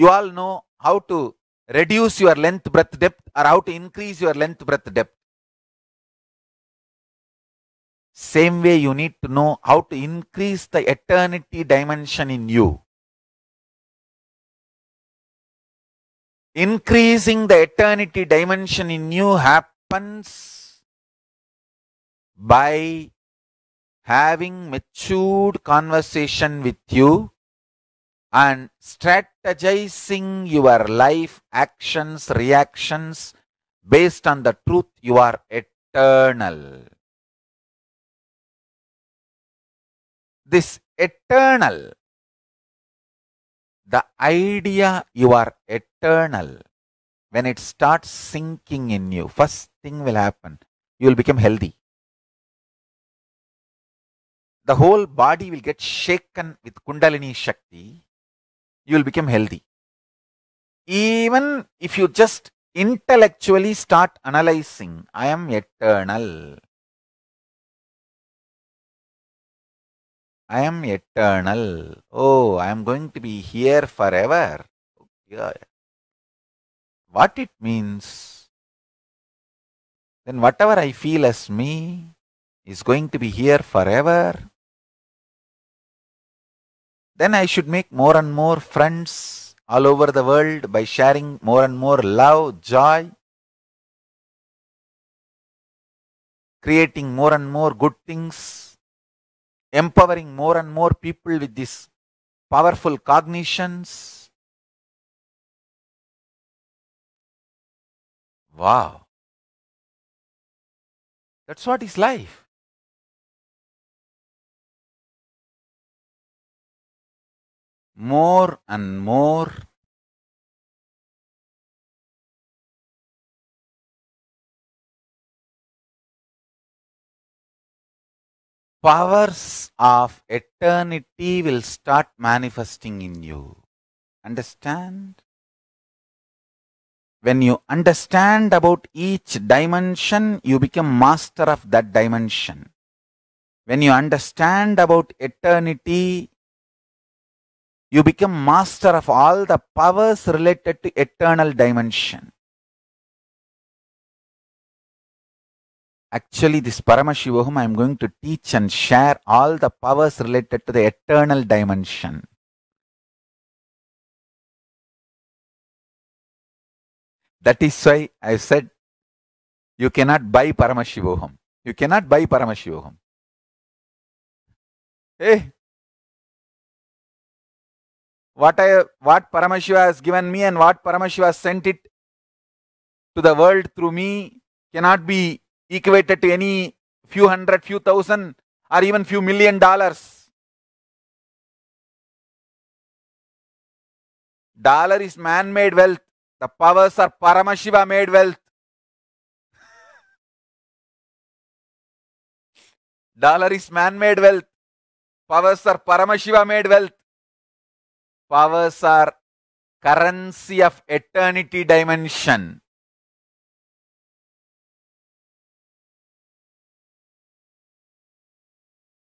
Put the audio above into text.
you all know how to reduce your length, breadth, depth or how to increase your length, breadth, depth. Same way you need to know how to increase the eternity dimension in you. Increasing the eternity dimension in you happens by having matured conversation with you and strategizing your life, actions, reactions based on the truth you are eternal. This eternal, the idea you are eternal, when it starts sinking in you, first thing will happen, you will become healthy. The whole body will get shaken with Kundalini Shakti you will become healthy. Even if you just intellectually start analyzing, I am eternal. I am eternal. Oh, I am going to be here forever. What it means, then whatever I feel as me is going to be here forever then I should make more and more friends all over the world by sharing more and more love, joy, creating more and more good things, empowering more and more people with these powerful cognitions. Wow. That's what is life. more and more powers of eternity will start manifesting in you. Understand? When you understand about each dimension, you become master of that dimension. When you understand about eternity, you become master of all the powers related to eternal dimension. Actually, this Paramashiva I am going to teach and share all the powers related to the eternal dimension. That is why I said you cannot buy Paramashivoham. You cannot buy Paramashivoham. Hey, eh? what I what Paramashiva has given me and what Paramashiva has sent it to the world through me cannot be equated to any few hundred, few thousand, or even few million dollars. Dollar is man-made wealth. The powers are Paramashiva made wealth. Dollar is man-made wealth. Powers are Paramashiva made wealth powers are currency of eternity dimension.